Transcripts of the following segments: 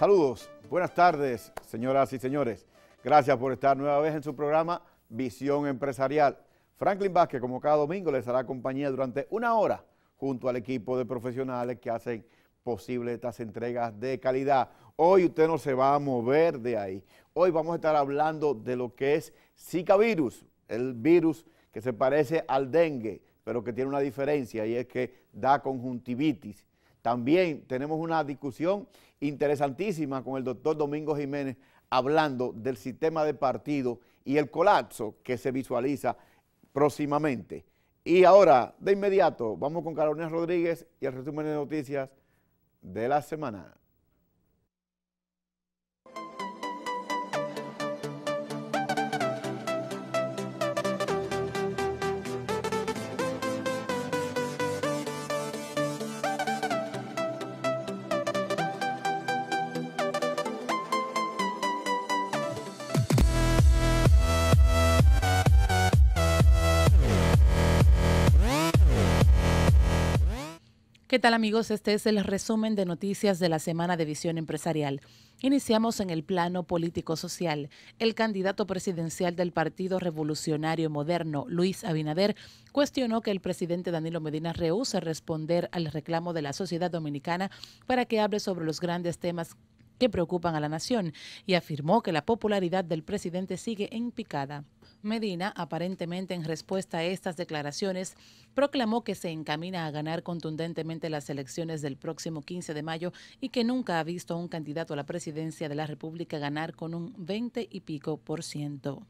Saludos, buenas tardes, señoras y señores. Gracias por estar nueva vez en su programa Visión Empresarial. Franklin Vázquez, como cada domingo, les hará compañía durante una hora junto al equipo de profesionales que hacen posible estas entregas de calidad. Hoy usted no se va a mover de ahí. Hoy vamos a estar hablando de lo que es Zika virus, el virus que se parece al dengue, pero que tiene una diferencia y es que da conjuntivitis también tenemos una discusión interesantísima con el doctor Domingo Jiménez hablando del sistema de partido y el colapso que se visualiza próximamente. Y ahora, de inmediato, vamos con Carolina Rodríguez y el resumen de noticias de la semana. ¿Qué tal amigos? Este es el resumen de noticias de la semana de visión empresarial. Iniciamos en el plano político-social. El candidato presidencial del Partido Revolucionario Moderno, Luis Abinader, cuestionó que el presidente Danilo Medina rehúsa responder al reclamo de la sociedad dominicana para que hable sobre los grandes temas que preocupan a la nación y afirmó que la popularidad del presidente sigue en picada. Medina, aparentemente en respuesta a estas declaraciones, proclamó que se encamina a ganar contundentemente las elecciones del próximo 15 de mayo y que nunca ha visto a un candidato a la presidencia de la República ganar con un 20 y pico por ciento.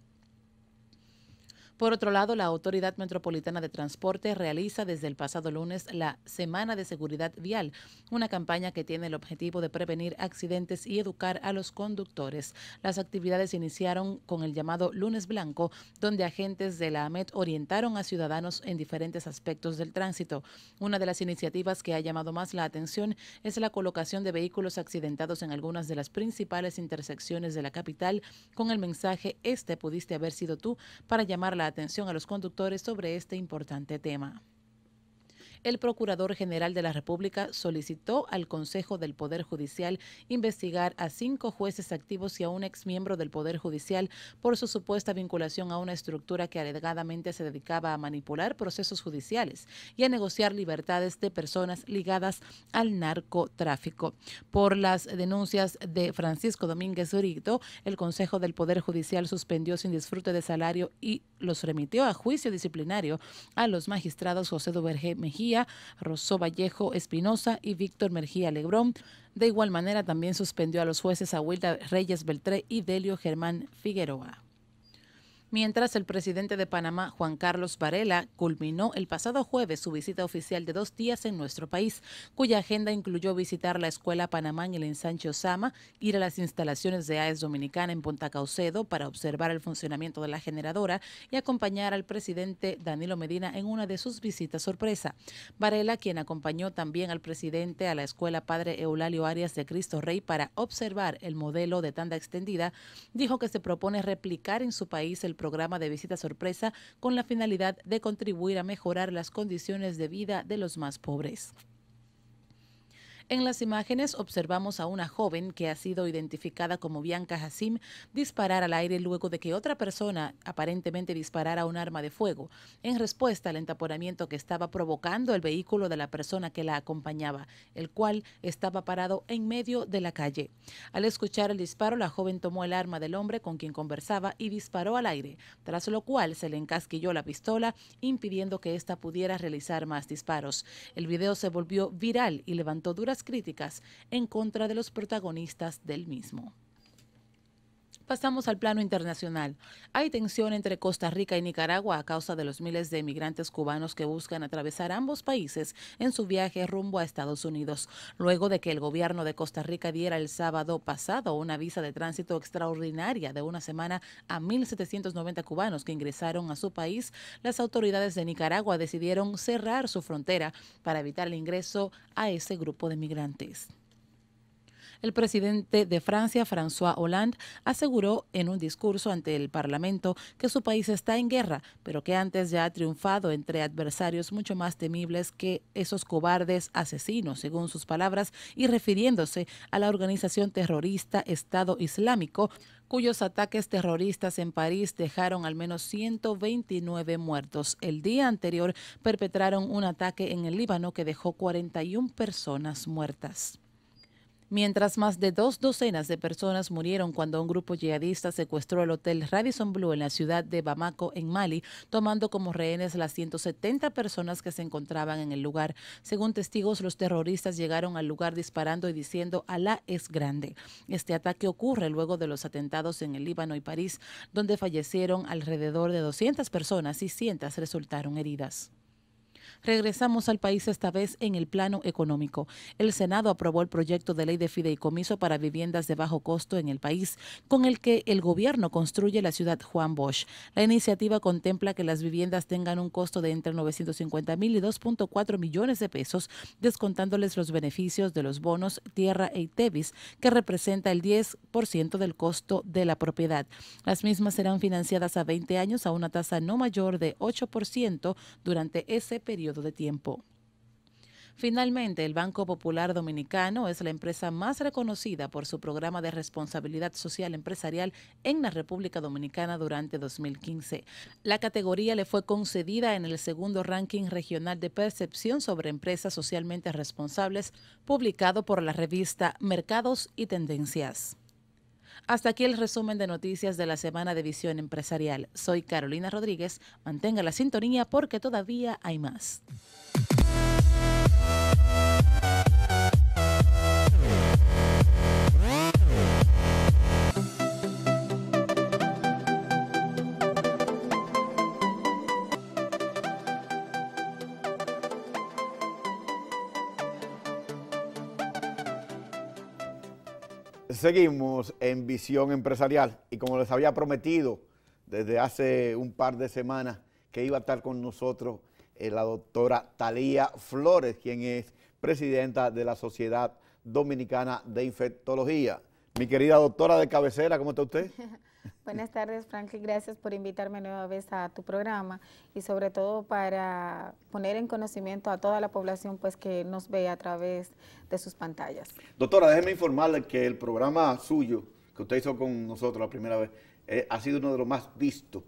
Por otro lado, la Autoridad Metropolitana de Transporte realiza desde el pasado lunes la Semana de Seguridad Vial, una campaña que tiene el objetivo de prevenir accidentes y educar a los conductores. Las actividades iniciaron con el llamado Lunes Blanco, donde agentes de la AMET orientaron a ciudadanos en diferentes aspectos del tránsito. Una de las iniciativas que ha llamado más la atención es la colocación de vehículos accidentados en algunas de las principales intersecciones de la capital con el mensaje Este pudiste haber sido tú para llamar la atención a los conductores sobre este importante tema el Procurador General de la República solicitó al Consejo del Poder Judicial investigar a cinco jueces activos y a un exmiembro del Poder Judicial por su supuesta vinculación a una estructura que alegadamente se dedicaba a manipular procesos judiciales y a negociar libertades de personas ligadas al narcotráfico. Por las denuncias de Francisco Domínguez Brito, el Consejo del Poder Judicial suspendió sin disfrute de salario y los remitió a juicio disciplinario a los magistrados José Duvergé Mejía Rosso Rosó Vallejo Espinosa y Víctor Mejía Lebrón. De igual manera, también suspendió a los jueces Aguilda Reyes Beltré y Delio Germán Figueroa mientras el presidente de Panamá, Juan Carlos Varela, culminó el pasado jueves su visita oficial de dos días en nuestro país, cuya agenda incluyó visitar la Escuela Panamá en el ensanche Sama, ir a las instalaciones de AES Dominicana en Punta Caucedo para observar el funcionamiento de la generadora y acompañar al presidente Danilo Medina en una de sus visitas sorpresa. Varela, quien acompañó también al presidente a la Escuela Padre Eulalio Arias de Cristo Rey para observar el modelo de tanda extendida, dijo que se propone replicar en su país el programa de visita sorpresa con la finalidad de contribuir a mejorar las condiciones de vida de los más pobres. En las imágenes observamos a una joven que ha sido identificada como Bianca Hassim disparar al aire luego de que otra persona aparentemente disparara un arma de fuego en respuesta al entaporamiento que estaba provocando el vehículo de la persona que la acompañaba, el cual estaba parado en medio de la calle. Al escuchar el disparo, la joven tomó el arma del hombre con quien conversaba y disparó al aire, tras lo cual se le encasquilló la pistola, impidiendo que ésta pudiera realizar más disparos. El video se volvió viral y levantó duras críticas en contra de los protagonistas del mismo. Pasamos al plano internacional. Hay tensión entre Costa Rica y Nicaragua a causa de los miles de emigrantes cubanos que buscan atravesar ambos países en su viaje rumbo a Estados Unidos, luego de que el gobierno de Costa Rica diera el sábado pasado una visa de tránsito extraordinaria de una semana a 1.790 cubanos que ingresaron a su país, las autoridades de Nicaragua decidieron cerrar su frontera para evitar el ingreso a ese grupo de migrantes el presidente de Francia, François Hollande, aseguró en un discurso ante el Parlamento que su país está en guerra, pero que antes ya ha triunfado entre adversarios mucho más temibles que esos cobardes asesinos, según sus palabras, y refiriéndose a la organización terrorista Estado Islámico, cuyos ataques terroristas en París dejaron al menos 129 muertos. El día anterior perpetraron un ataque en el Líbano que dejó 41 personas muertas mientras más de dos docenas de personas murieron cuando un grupo yihadista secuestró el hotel Radisson Blue en la ciudad de Bamako, en Mali, tomando como rehenes las 170 personas que se encontraban en el lugar. Según testigos, los terroristas llegaron al lugar disparando y diciendo Alá es grande. Este ataque ocurre luego de los atentados en el Líbano y París, donde fallecieron alrededor de 200 personas y cientos resultaron heridas. Regresamos al país esta vez en el plano económico. El Senado aprobó el proyecto de ley de fideicomiso para viviendas de bajo costo en el país, con el que el gobierno construye la ciudad Juan Bosch. La iniciativa contempla que las viviendas tengan un costo de entre 950 mil y 2.4 millones de pesos, descontándoles los beneficios de los bonos Tierra e Itevis, que representa el 10% del costo de la propiedad. Las mismas serán financiadas a 20 años a una tasa no mayor de 8% durante ese periodo de tiempo. Finalmente, el Banco Popular Dominicano es la empresa más reconocida por su programa de responsabilidad social empresarial en la República Dominicana durante 2015. La categoría le fue concedida en el segundo ranking regional de percepción sobre empresas socialmente responsables publicado por la revista Mercados y Tendencias. Hasta aquí el resumen de noticias de la semana de Visión Empresarial. Soy Carolina Rodríguez. Mantenga la sintonía porque todavía hay más. Seguimos en Visión Empresarial y como les había prometido desde hace un par de semanas que iba a estar con nosotros eh, la doctora Talía Flores, quien es presidenta de la Sociedad Dominicana de Infectología. Mi querida doctora de cabecera, ¿cómo está usted? Buenas tardes, Franklin. Gracias por invitarme nueva vez a tu programa y sobre todo para poner en conocimiento a toda la población pues que nos ve a través de sus pantallas. Doctora, déjeme informarle que el programa suyo que usted hizo con nosotros la primera vez eh, ha sido uno de los más vistos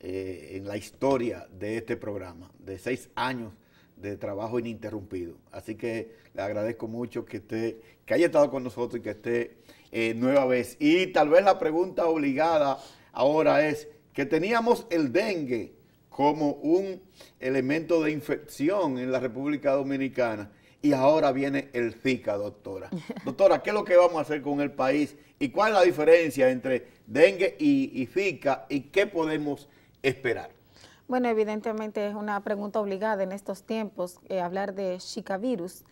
eh, en la historia de este programa, de seis años de trabajo ininterrumpido. Así que le agradezco mucho que esté, que haya estado con nosotros y que esté eh, nueva vez. Y tal vez la pregunta obligada ahora es que teníamos el dengue como un elemento de infección en la República Dominicana. Y ahora viene el Zika, doctora. Doctora, ¿qué es lo que vamos a hacer con el país? ¿Y cuál es la diferencia entre dengue y, y Zika? ¿Y qué podemos esperar? Bueno, evidentemente es una pregunta obligada en estos tiempos eh, hablar de Zika virus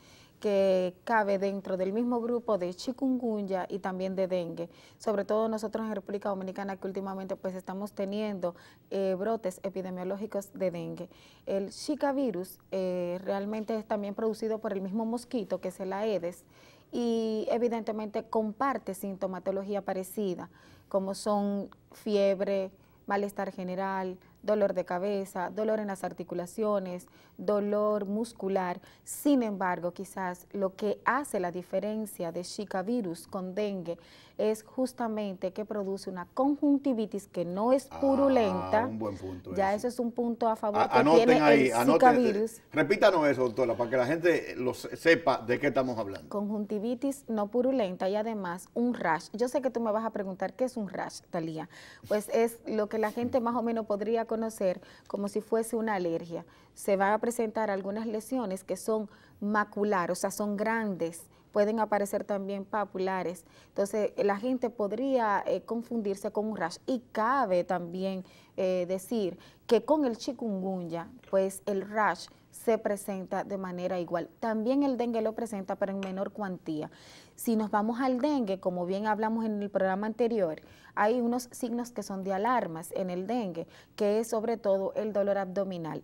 que cabe dentro del mismo grupo de chikungunya y también de dengue. Sobre todo nosotros en República Dominicana que últimamente pues estamos teniendo eh, brotes epidemiológicos de dengue. El chikavirus eh, realmente es también producido por el mismo mosquito que es el Aedes y evidentemente comparte sintomatología parecida como son fiebre, malestar general, dolor de cabeza, dolor en las articulaciones, dolor muscular. Sin embargo, quizás lo que hace la diferencia de shika virus con dengue es justamente que produce una conjuntivitis que no es ah, purulenta. un buen punto ya eso. es un punto a favor que tiene el virus. Repítanos eso, doctora, para que la gente lo sepa de qué estamos hablando. Conjuntivitis no purulenta y además un rash. Yo sé que tú me vas a preguntar qué es un rash, Talía. Pues es lo que la gente más o menos podría conocer como si fuese una alergia. Se van a presentar algunas lesiones que son macular, o sea, son grandes pueden aparecer también papulares. Entonces, la gente podría eh, confundirse con un rash. Y cabe también eh, decir que con el chikungunya, pues el rash se presenta de manera igual. También el dengue lo presenta, pero en menor cuantía. Si nos vamos al dengue, como bien hablamos en el programa anterior, hay unos signos que son de alarmas en el dengue, que es sobre todo el dolor abdominal.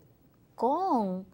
Con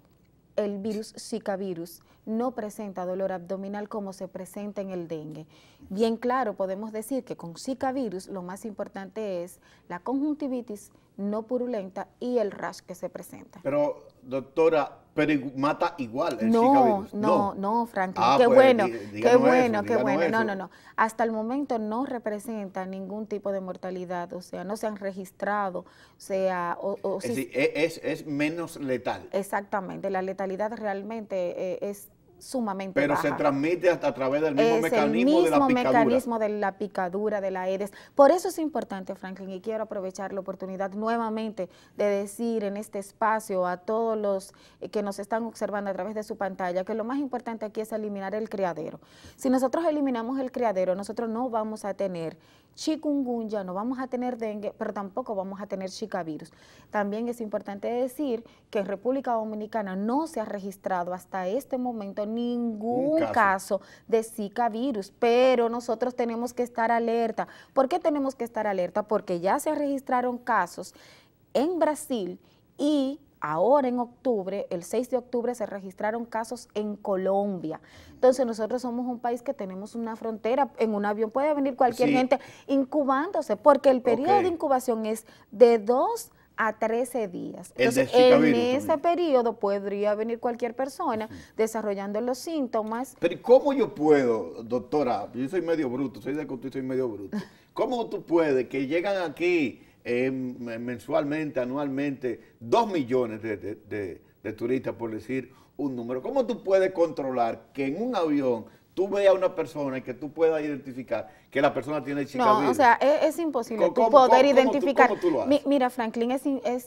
el virus Zika virus no presenta dolor abdominal como se presenta en el dengue. Bien claro, podemos decir que con Zika virus lo más importante es la conjuntivitis no purulenta y el rash que se presenta. Pero, doctora, pero mata igual el no, Zika virus. No, no, no, Franklin. Ah, qué, pues, bueno, qué bueno, qué bueno, No, no, no. Hasta el momento no representa ningún tipo de mortalidad, o sea, no se han registrado, o sea, e-, es, es, menos letal. Exactamente, la letalidad realmente eh, es sumamente Pero se transmite hasta a través del mismo mecanismo de la picadura. mecanismo de la picadura de la Aedes. Por eso es importante, Franklin, y quiero aprovechar la oportunidad nuevamente de decir en este espacio a todos los eh, que nos están observando a través de su pantalla que lo más importante aquí es eliminar el criadero. Si nosotros eliminamos el criadero, nosotros no vamos a tener chikungunya, no vamos a tener dengue, pero tampoco vamos a tener virus. También es importante decir que en República Dominicana no se ha registrado hasta este momento ningún caso. de Zika virus, pero nosotros tenemos que estar alerta. ¿Por qué tenemos que estar alerta? Porque ya se registraron casos en Brasil y ahora en octubre, el 6 de octubre, se registraron casos en Colombia. Entonces nosotros somos un país que tenemos una frontera, en un avión puede venir cualquier gente incubándose, porque el periodo de incubación es de 2 a 13 días. Entonces, en ese periodo podría venir cualquier persona desarrollando los síntomas. Pero ¿cómo yo puedo, doctora? Yo soy medio bruto, soy de y soy medio bruto. ¿Cómo tú puedes que llegan aquí mensualmente, anualmente, dos millones de, turistas, por decir un número. ¿Cómo tú puedes controlar que en un avión tú veas a una persona y que tú puedas identificar que la persona tiene chicavirus? No, o sea, e, es, imposible tú poder identificar. mira, Franklin, es, es,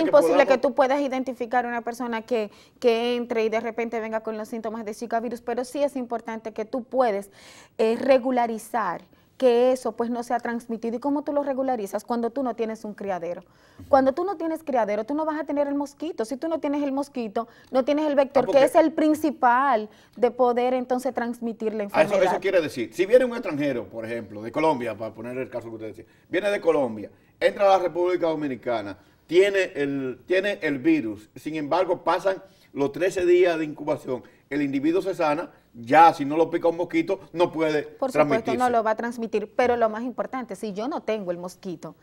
imposible, que, tú puedas identificar a una persona que, entre y de repente venga con los síntomas de virus, pero sí es importante que tú puedes eh, regularizar que eso pues no se ha transmitido. ¿Y cómo tú lo regularizas cuando tú no tienes un criadero? Cuando tú no tienes criadero, tú no vas a tener el mosquito. Si tú no tienes el mosquito, no tienes el vector, ah, que es el principal de poder entonces transmitir la ah, enfermedad. eso, quiere decir, si viene un extranjero, por ejemplo, de Colombia, para poner el caso que usted decía, viene de Colombia, entra a la República Dominicana, tiene el, tiene el virus, sin embargo pasan los 13 días de incubación, el individuo se sana, ya si no lo pica un mosquito, no puede Por supuesto, no lo va a transmitir. Pero lo más importante, si yo no tengo el mosquito,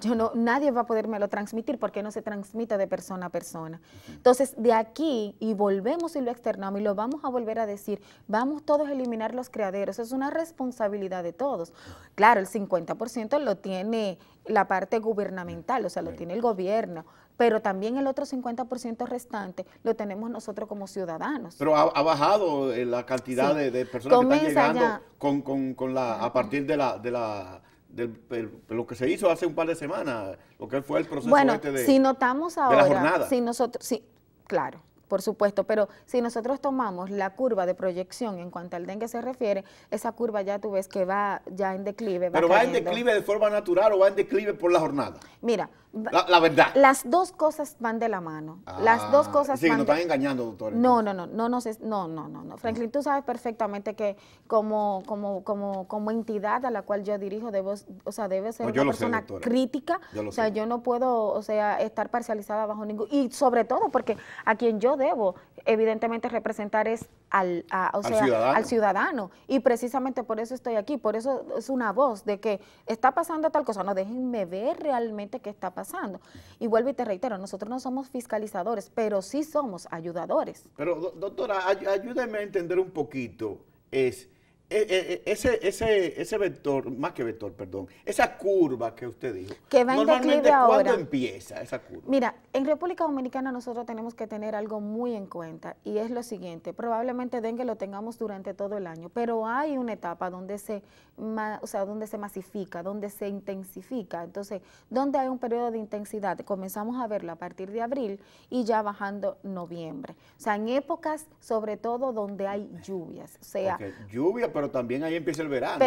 yo no, nadie va a podérmelo transmitir porque no se transmite de persona a persona. Entonces, de aquí, y volvemos y lo externamos y lo vamos a volver a decir, vamos todos a eliminar los criaderos. Es una responsabilidad de todos. Claro, el 50% lo tiene la parte gubernamental, o sea, lo tiene el gobierno, pero también el otro 50% restante lo tenemos nosotros como ciudadanos. Pero ha, bajado eh, la cantidad de, personas que están llegando con, la, a partir de la de lo que se hizo hace un par de semanas, lo que fue el proceso bueno, este de, si notamos ahora, la jornada. Si nosotros, sí, claro, por supuesto, pero si nosotros tomamos la curva de proyección en cuanto al dengue se refiere, esa curva ya tú ves que va ya en declive. pero va en declive de forma natural o va en declive por la jornada. Mira, la, verdad. Las dos cosas van de la mano. las dos ah, cosas van. nos están engañando, doctor. No, no, no, no, no, no, no, no, no. Franklin, tú sabes perfectamente que como, como, como, como entidad a la cual yo dirijo, debo, o sea, debe ser una persona crítica. Yo o sea, yo no puedo, o sea, estar parcializada bajo ningún. Y sobre todo porque a quien yo debo, evidentemente, representar es al, ciudadano. al ciudadano. Y precisamente por eso estoy aquí. Por eso es una voz de que está pasando tal cosa. No, déjenme ver realmente qué está pasando pasando. Y vuelvo y te reitero, nosotros no somos fiscalizadores, pero sí somos ayudadores. Pero, doctora, ayúdeme a entender un poquito. Es e, e, e, ese, ese, ese vector, más que vector, perdón, esa curva que usted dijo, que va normalmente ¿cuándo empieza esa curva? Mira, en República Dominicana nosotros tenemos que tener algo muy en cuenta y es lo siguiente, probablemente dengue lo tengamos durante todo el año, pero hay una etapa donde se, o sea, donde se masifica, donde se intensifica, entonces, donde hay un periodo de intensidad, comenzamos a verlo a partir de abril y ya bajando noviembre, o sea, en épocas sobre todo donde hay lluvias, o sea... Lluvia, pero también ahí empieza el verano.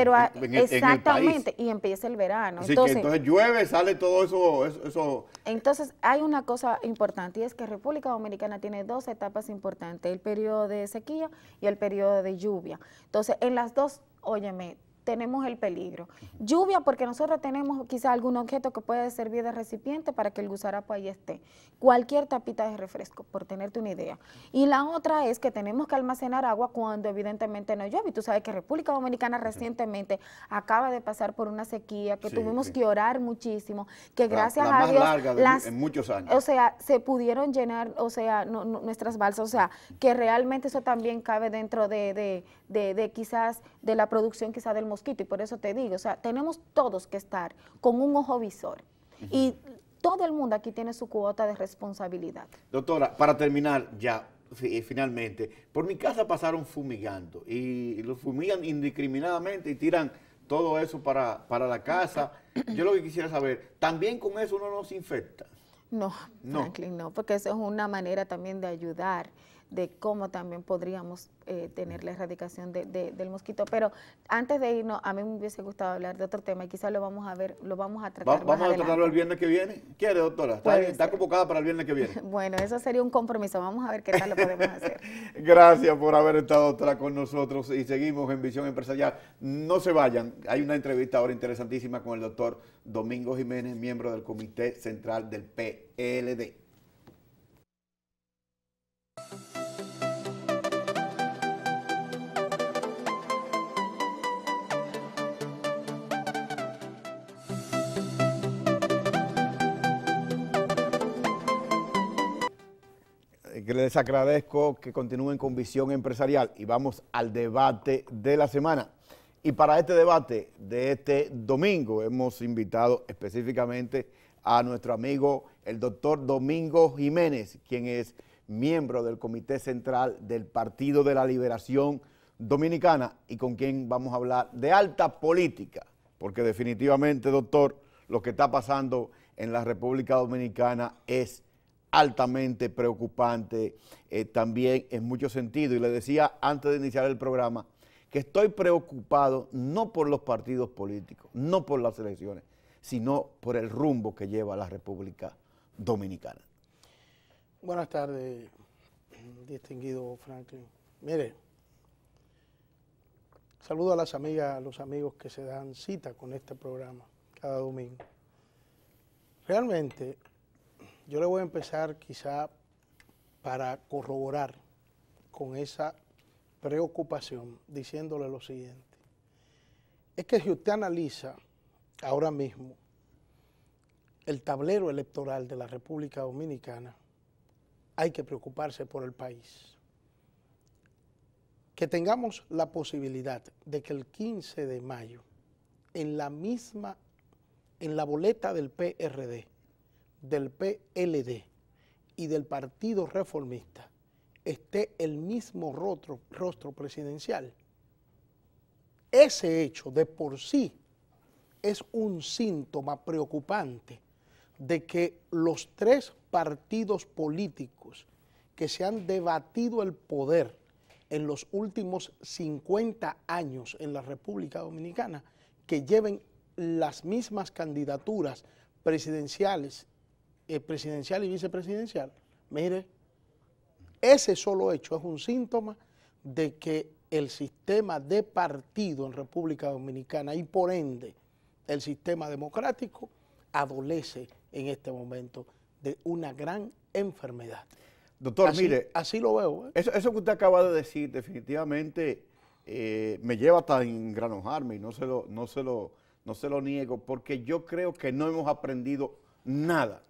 exactamente, y empieza el verano. entonces, llueve, sale todo eso, eso, eso, Entonces hay una cosa importante y es que República Dominicana tiene dos etapas importantes, el periodo de sequía y el periodo de lluvia. Entonces en las dos, óyeme, tenemos el peligro. Lluvia porque nosotros tenemos quizá algún objeto que puede servir de recipiente para que el gusarapo ahí esté. Cualquier tapita de refresco, por tenerte una idea. Y la otra es que tenemos que almacenar agua cuando evidentemente no llueve. Y tú sabes que República Dominicana recientemente acaba de pasar por una sequía, que tuvimos que orar muchísimo, que gracias a más Larga en muchos años. O sea, se pudieron llenar, o sea, nuestras balsas, o sea, que realmente eso también cabe dentro de, de quizás de la producción quizás del mosquito y por eso te digo, o sea, tenemos todos que estar con un ojo visor. Y todo el mundo aquí tiene su cuota de responsabilidad. Doctora, para terminar ya, eh, finalmente, por mi casa pasaron fumigando y los fumigan indiscriminadamente y tiran todo eso para, la casa. Yo lo que quisiera saber, ¿también con eso uno no infecta? No, no, Franklin, no, porque eso es una manera también de ayudar de cómo también podríamos eh, tener la erradicación del mosquito. Pero antes de irnos, a mí me hubiese gustado hablar de otro tema y quizás lo vamos a ver, lo vamos a tratar. vamos a tratarlo el viernes que viene. ¿Quiere, doctora? Está, pues, convocada para el viernes que viene. bueno, eso sería un compromiso. Vamos a ver qué tal lo podemos hacer. Gracias por haber estado doctora, con nosotros y seguimos en Visión Empresarial. No se vayan, hay una entrevista ahora interesantísima con el doctor Domingo Jiménez, miembro del Comité Central del PLD. les agradezco que continúen con visión empresarial y vamos al debate de la semana. Y para este debate de este domingo hemos invitado específicamente a nuestro amigo el doctor Domingo Jiménez, quien es miembro del Comité Central del Partido de la Liberación Dominicana y con quien vamos a hablar de alta política, porque definitivamente, doctor, lo que está pasando en la República Dominicana es altamente preocupante eh, también en muchos sentidos. Y le decía antes de iniciar el programa que estoy preocupado no por los partidos políticos, no por las elecciones, sino por el rumbo que lleva la República Dominicana. Buenas tardes, distinguido Franklin. Mire, saludo a las amigas, a los amigos que se dan cita con este programa cada domingo. Realmente yo le voy a empezar quizá para corroborar con esa preocupación diciéndole lo siguiente. Es que si usted analiza ahora mismo el tablero electoral de la República Dominicana, hay que preocuparse por el país. Que tengamos la posibilidad de que el 15 de mayo, en la misma, en la boleta del PRD, del PLD y del Partido Reformista esté el mismo rostro, presidencial, ese hecho de por sí es un síntoma preocupante de que los tres partidos políticos que se han debatido el poder en los últimos 50 años en la República Dominicana, que lleven las mismas candidaturas presidenciales eh, presidencial y vicepresidencial, mire, ese solo hecho es un síntoma de que el sistema de partido en República Dominicana y por ende el sistema democrático adolece en este momento de una gran enfermedad. Doctor, mire. Así lo veo. ¿eh? Eso, que usted acaba de decir definitivamente eh, me lleva hasta engranojarme y no se, no, se lo, no se lo niego porque yo creo que no hemos aprendido nada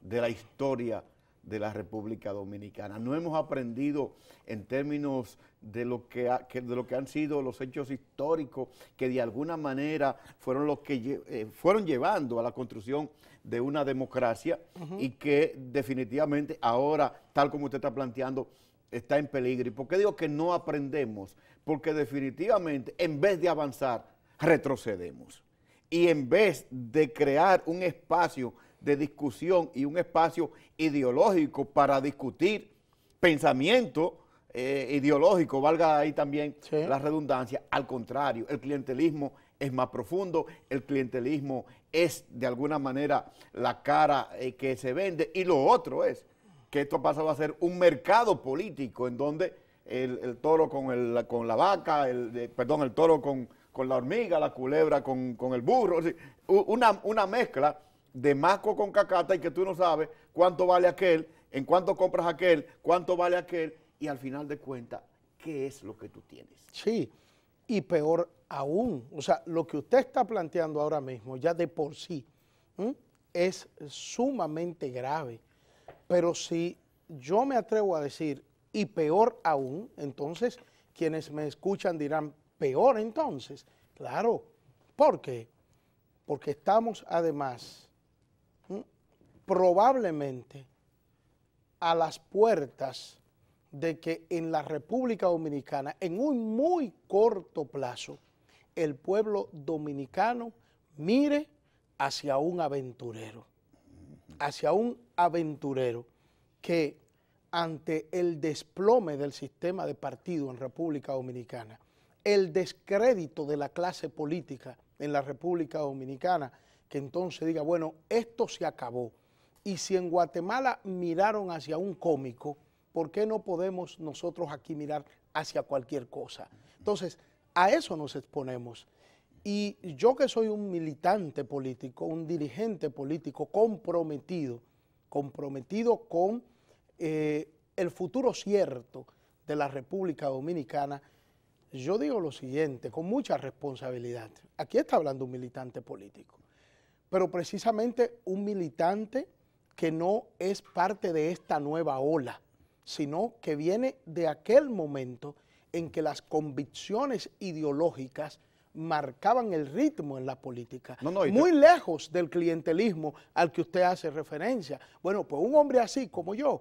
de la historia de la República Dominicana. No hemos aprendido en términos de lo que, lo que han sido los hechos históricos que de alguna manera fueron los que eh, fueron llevando a la construcción de una democracia y que definitivamente ahora, tal como usted está planteando, está en peligro. ¿Y por qué digo que no aprendemos? Porque definitivamente en vez de avanzar, retrocedemos. Y en vez de crear un espacio de discusión y un espacio ideológico para discutir pensamiento eh, ideológico, valga ahí también la redundancia. Al contrario, el clientelismo es más profundo, el clientelismo es de alguna manera la cara eh, que se vende y lo otro es que esto pasa a ser un mercado político en donde el, toro con, el, con la vaca, el, perdón, el toro con, la hormiga, la culebra con, el burro, una, una mezcla de maco con cacata y que tú no sabes cuánto vale aquel, en cuánto compras aquel, cuánto vale aquel y al final de cuentas, ¿qué es lo que tú tienes? Sí, y peor aún, o sea, lo que usted está planteando ahora mismo ya de por sí es sumamente grave, pero si yo me atrevo a decir, y peor aún, entonces quienes me escuchan dirán, peor entonces, claro, ¿por qué? Porque estamos además probablemente a las puertas de que en la República Dominicana, en un muy corto plazo, el pueblo dominicano mire hacia un aventurero, hacia un aventurero que ante el desplome del sistema de partido en República Dominicana, el descrédito de la clase política en la República Dominicana, que entonces diga, bueno, esto se acabó, y si en Guatemala miraron hacia un cómico, ¿por qué no podemos nosotros aquí mirar hacia cualquier cosa? Entonces, a eso nos exponemos. Y yo que soy un militante político, un dirigente político comprometido, comprometido con eh, el futuro cierto de la República Dominicana, yo digo lo siguiente, con mucha responsabilidad. Aquí está hablando un militante político, pero precisamente un militante que no es parte de esta nueva ola, sino que viene de aquel momento en que las convicciones ideológicas marcaban el ritmo en la política. muy lejos del clientelismo al que usted hace referencia. Bueno, pues un hombre así como yo,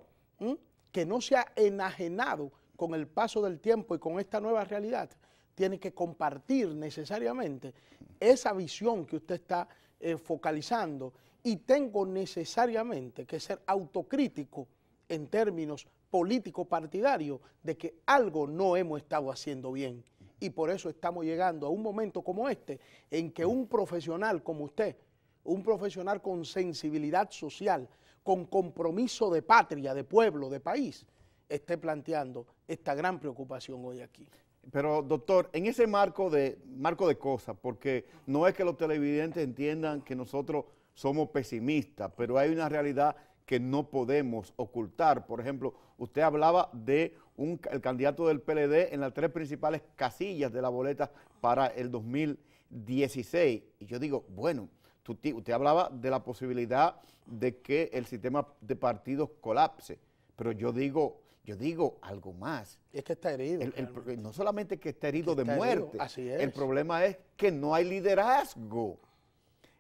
que no se ha enajenado con el paso del tiempo y con esta nueva realidad, tiene que compartir necesariamente esa visión que usted está eh, focalizando y tengo necesariamente que ser autocrítico en términos político-partidarios de que algo no hemos estado haciendo bien. Y por eso estamos llegando a un momento como este en que un profesional como usted, un profesional con sensibilidad social, con compromiso de patria, de pueblo, de país, esté planteando esta gran preocupación hoy aquí. Pero, doctor, en ese marco de, marco de cosas, porque no es que los televidentes entiendan que nosotros somos pesimistas, pero hay una realidad que no podemos ocultar. Por ejemplo, usted hablaba de un, el candidato del PLD en las tres principales casillas de la boleta para el 2016. Y yo digo, bueno, usted hablaba de la posibilidad de que el sistema de partidos colapse, pero yo digo, yo digo algo más. Es que está herido. no solamente que está herido de muerte, el problema es que no hay liderazgo.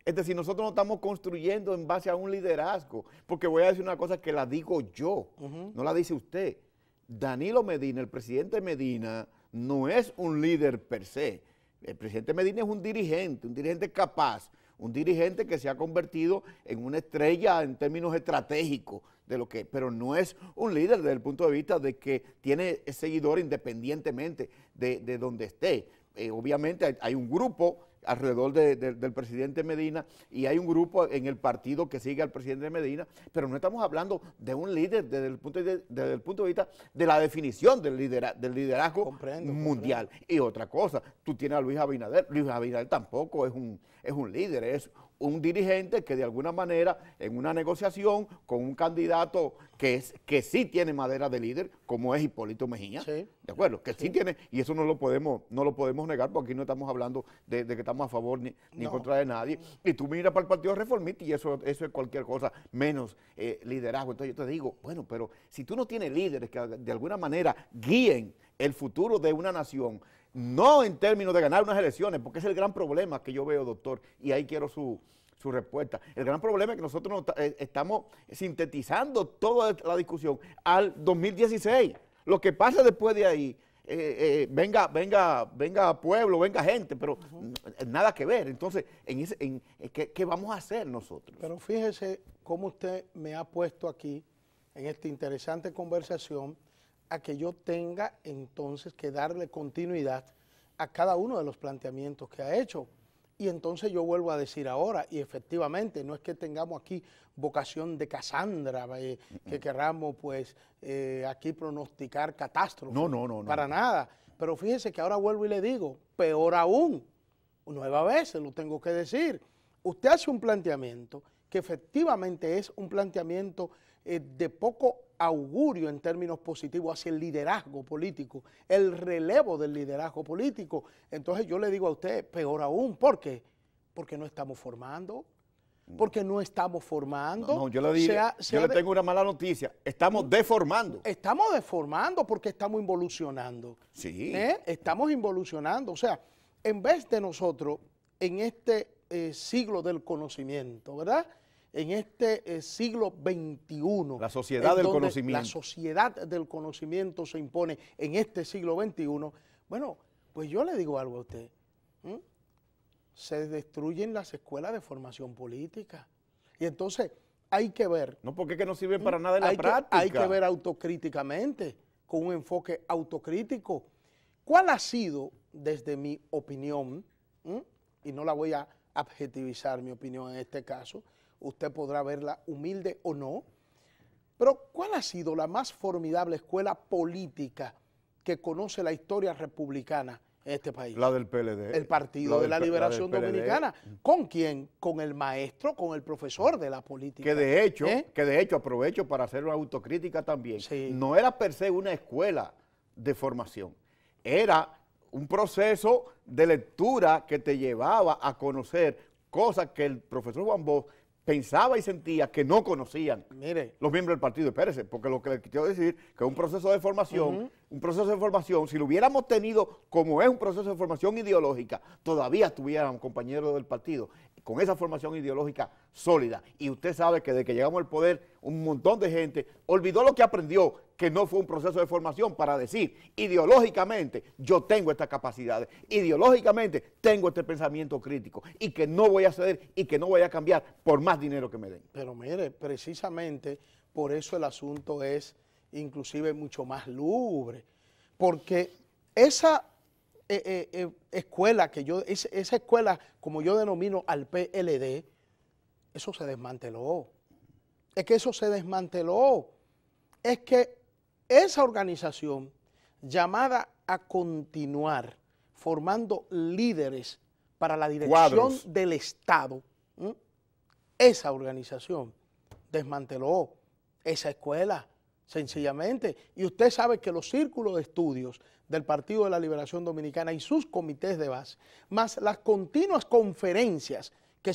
Es decir, nosotros no estamos construyendo en base a un liderazgo, porque voy a decir una cosa que la digo yo, no la dice usted. Danilo Medina, el presidente Medina, no es un líder per se. El presidente Medina es un dirigente, un dirigente capaz, un dirigente que se ha convertido en una estrella en términos estratégicos de lo que, pero no es un líder desde el punto de vista de que tiene seguidor independientemente de, donde esté. Eh, obviamente hay, un grupo alrededor del presidente Medina y hay un grupo en el partido que sigue al presidente Medina, pero no estamos hablando de un líder desde el punto de, vista de la definición del, liderazgo mundial. Y otra cosa, tú tienes a Luis Abinader, Luis Abinader tampoco es un, es un líder, es un dirigente que de alguna manera en una negociación con un candidato que es que sí tiene madera de líder como es Hipólito Mejía de acuerdo que sí. tiene y eso no lo podemos no lo podemos negar porque aquí no estamos hablando de, que estamos a favor ni, ni contra de nadie y tú miras para el partido reformista y eso eso es cualquier cosa menos eh, liderazgo entonces yo te digo bueno pero si tú no tienes líderes que de alguna manera guíen el futuro de una nación no en términos de ganar unas elecciones, porque es el gran problema que yo veo, doctor, y ahí quiero su, su respuesta. El gran problema es que nosotros eh, estamos sintetizando toda la discusión al 2016. Lo que pasa después de ahí, eh, eh, venga, venga, venga pueblo, venga gente, pero nada que ver. Entonces, en, ¿qué, ¿qué, vamos a hacer nosotros? Pero fíjese cómo usted me ha puesto aquí en esta interesante conversación a que yo tenga entonces que darle continuidad a cada uno de los planteamientos que ha hecho. Y entonces yo vuelvo a decir ahora, y efectivamente, no es que tengamos aquí vocación de Casandra, eh, que querramos pues eh, aquí pronosticar catástrofes. No, no, no. Para nada. Pero fíjese que ahora vuelvo y le digo, peor aún, nueva vez se lo tengo que decir. Usted hace un planteamiento que efectivamente es un planteamiento eh, de poco augurio en términos positivos hacia el liderazgo político, el relevo del liderazgo político. Entonces yo le digo a usted, peor aún, ¿por qué? Porque no estamos formando, porque no estamos formando. No, yo le digo, yo le tengo una mala noticia, estamos mm. deformando. Estamos deformando porque estamos involucionando. Sí. ¿Eh? Estamos involucionando, o sea, en vez de nosotros en este eh, siglo del conocimiento, ¿verdad? en este eh, siglo XXI. La sociedad del conocimiento. La sociedad del conocimiento se impone en este siglo XXI. Bueno, pues yo le digo algo a usted. Se destruyen las escuelas de formación política. Y entonces hay que ver. No, porque que no sirven para nada en la práctica. Hay que ver autocríticamente, con un enfoque autocrítico. ¿Cuál ha sido, desde mi opinión, y no la voy a objetivizar mi opinión en este caso, usted podrá verla humilde o no. Pero ¿cuál ha sido la más formidable escuela política que conoce la historia republicana en este país? La del PLD. El Partido de la Liberación Dominicana. ¿Con quién? Con el maestro, con el profesor de la política. Que de hecho, ¿Eh? que de hecho aprovecho para hacer una autocrítica también. No era per se una escuela de formación. Era un proceso de lectura que te llevaba a conocer cosas que el profesor Juan Bosch pensaba y sentía que no conocían Mire. los miembros del partido. Espérese, porque lo que le quiero decir que un proceso de formación, un proceso de formación, si lo hubiéramos tenido como es un proceso de formación ideológica, todavía estuvieran compañeros del partido con esa formación ideológica sólida. Y usted sabe que desde que llegamos al poder, un montón de gente olvidó lo que aprendió, que no fue un proceso de formación para decir ideológicamente yo tengo estas capacidades, ideológicamente tengo este pensamiento crítico y que no voy a ceder y que no voy a cambiar por más dinero que me den. Pero mire, precisamente por eso el asunto es inclusive mucho más lubre, porque esa eh, eh, eh, escuela que yo, esa escuela, como yo denomino al PLD, eso se desmanteló. Es que eso se desmanteló. Es que esa organización llamada a continuar formando líderes para la dirección del Estado, esa organización desmanteló esa escuela sencillamente. Y usted sabe que los círculos de estudios del Partido de la Liberación Dominicana y sus comités de base, más las continuas conferencias que se que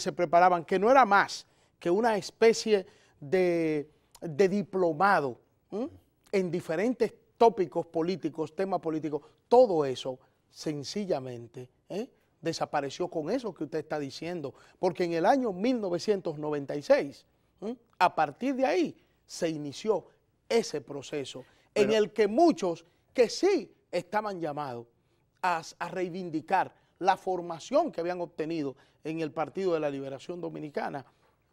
se preparaban, que no era más que una especie de, diplomado en diferentes tópicos políticos, temas políticos, todo eso sencillamente ¿eh? desapareció con eso que usted está diciendo, porque en el año 1996, a partir de ahí, se inició ese proceso en el que muchos que sí estaban llamados a reivindicar la formación que habían obtenido en el Partido de la Liberación Dominicana,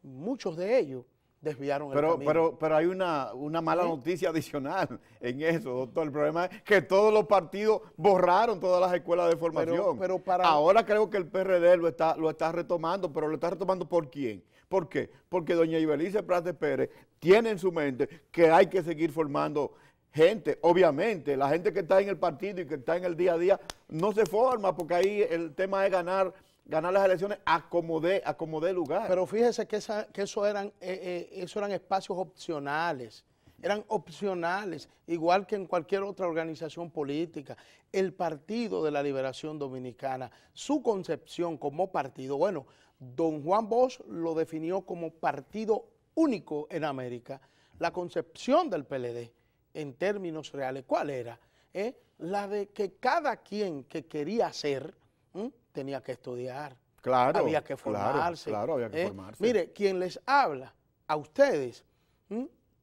muchos de ellos desviaron el camino. Pero, pero hay una, mala noticia adicional en eso, doctor. El problema es que todos los partidos borraron todas las escuelas de formación. Pero, Ahora creo que el PRD lo está, lo está retomando, pero lo está retomando por quién. ¿Por qué? Porque doña Ibelice Prate Pérez tiene en su mente que hay que seguir formando gente, obviamente, la gente que está en el partido y que está en el día a día, no se forma porque ahí el tema es ganar ganar las elecciones, acomodé, acomodé lugar. Pero fíjese que, eso, eran, eh, eh, eso eran espacios opcionales, eran opcionales, igual que en cualquier otra organización política. El Partido de la Liberación Dominicana, su concepción como partido, bueno, don Juan Bosch lo definió como partido único en América. La concepción del PLD en términos reales, ¿cuál era? Eh, la de que cada quien que quería ser, tenía que estudiar. Claro. Había que formarse. Claro, había que ¿eh? formarse. Mire, quien les habla a ustedes,